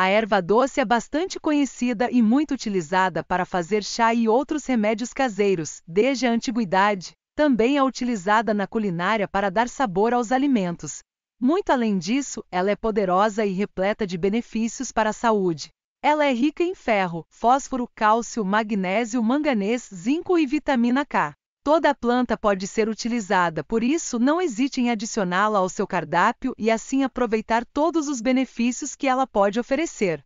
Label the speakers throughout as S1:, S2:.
S1: A erva doce é bastante conhecida e muito utilizada para fazer chá e outros remédios caseiros, desde a antiguidade. Também é utilizada na culinária para dar sabor aos alimentos. Muito além disso, ela é poderosa e repleta de benefícios para a saúde. Ela é rica em ferro, fósforo, cálcio, magnésio, manganês, zinco e vitamina K. Toda a planta pode ser utilizada, por isso não hesite em adicioná-la ao seu cardápio e assim aproveitar todos os benefícios que ela pode oferecer.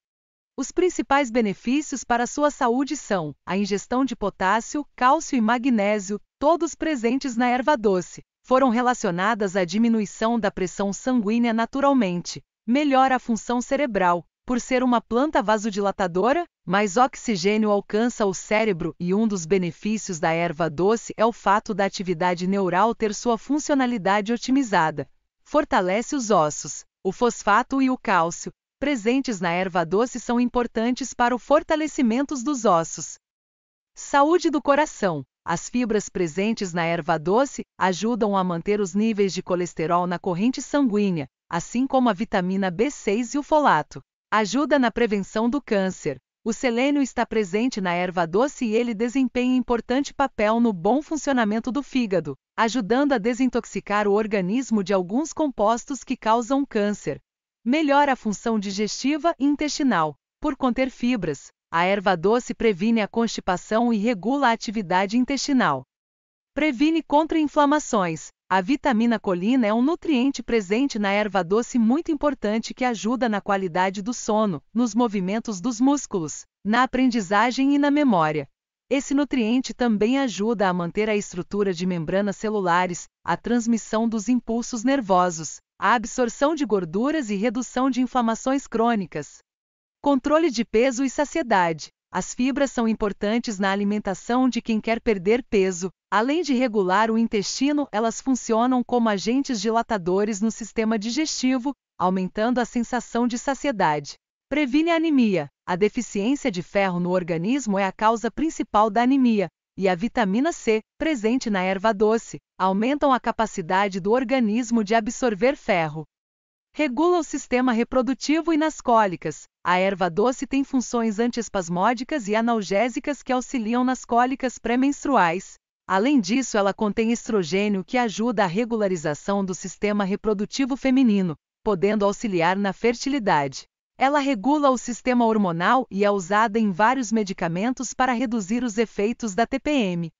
S1: Os principais benefícios para a sua saúde são a ingestão de potássio, cálcio e magnésio, todos presentes na erva doce, foram relacionadas à diminuição da pressão sanguínea naturalmente, melhora a função cerebral, por ser uma planta vasodilatadora, mais oxigênio alcança o cérebro e um dos benefícios da erva doce é o fato da atividade neural ter sua funcionalidade otimizada. Fortalece os ossos. O fosfato e o cálcio, presentes na erva doce, são importantes para o fortalecimento dos ossos. Saúde do coração. As fibras presentes na erva doce ajudam a manter os níveis de colesterol na corrente sanguínea, assim como a vitamina B6 e o folato. Ajuda na prevenção do câncer. O selênio está presente na erva doce e ele desempenha importante papel no bom funcionamento do fígado, ajudando a desintoxicar o organismo de alguns compostos que causam câncer. Melhora a função digestiva e intestinal, por conter fibras. A erva doce previne a constipação e regula a atividade intestinal. Previne contra inflamações. A vitamina colina é um nutriente presente na erva doce muito importante que ajuda na qualidade do sono, nos movimentos dos músculos, na aprendizagem e na memória. Esse nutriente também ajuda a manter a estrutura de membranas celulares, a transmissão dos impulsos nervosos, a absorção de gorduras e redução de inflamações crônicas. Controle de peso e saciedade. As fibras são importantes na alimentação de quem quer perder peso. Além de regular o intestino, elas funcionam como agentes dilatadores no sistema digestivo, aumentando a sensação de saciedade. Previne a anemia. A deficiência de ferro no organismo é a causa principal da anemia, e a vitamina C, presente na erva doce, aumentam a capacidade do organismo de absorver ferro. Regula o sistema reprodutivo e nas cólicas. A erva doce tem funções antiespasmódicas e analgésicas que auxiliam nas cólicas pré-menstruais. Além disso, ela contém estrogênio que ajuda a regularização do sistema reprodutivo feminino, podendo auxiliar na fertilidade. Ela regula o sistema hormonal e é usada em vários medicamentos para reduzir os efeitos da TPM.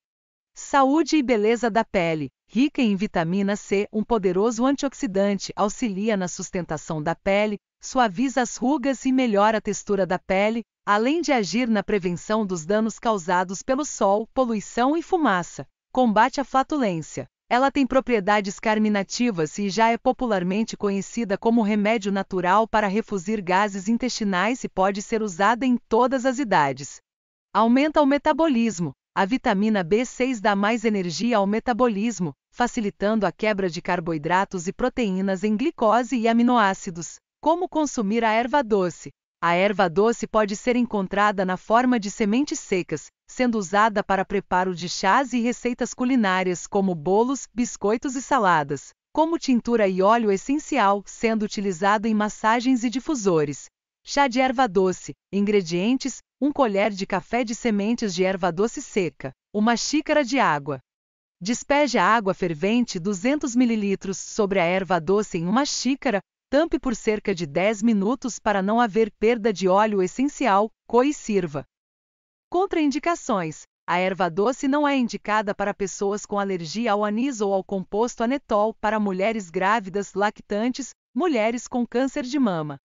S1: Saúde e beleza da pele rica em vitamina C, um poderoso antioxidante, auxilia na sustentação da pele, suaviza as rugas e melhora a textura da pele, além de agir na prevenção dos danos causados pelo sol, poluição e fumaça. Combate a flatulência. Ela tem propriedades carminativas e já é popularmente conhecida como remédio natural para refuzir gases intestinais e pode ser usada em todas as idades. Aumenta o metabolismo. A vitamina B6 dá mais energia ao metabolismo, facilitando a quebra de carboidratos e proteínas em glicose e aminoácidos. Como consumir a erva doce? A erva doce pode ser encontrada na forma de sementes secas, sendo usada para preparo de chás e receitas culinárias como bolos, biscoitos e saladas, como tintura e óleo essencial, sendo utilizado em massagens e difusores. Chá de erva doce. Ingredientes: 1 colher de café de sementes de erva doce seca, 1 xícara de água, Despeje a água fervente 200 ml sobre a erva doce em uma xícara, tampe por cerca de 10 minutos para não haver perda de óleo essencial, coe e sirva. Contraindicações: A erva doce não é indicada para pessoas com alergia ao anis ou ao composto anetol, para mulheres grávidas, lactantes, mulheres com câncer de mama.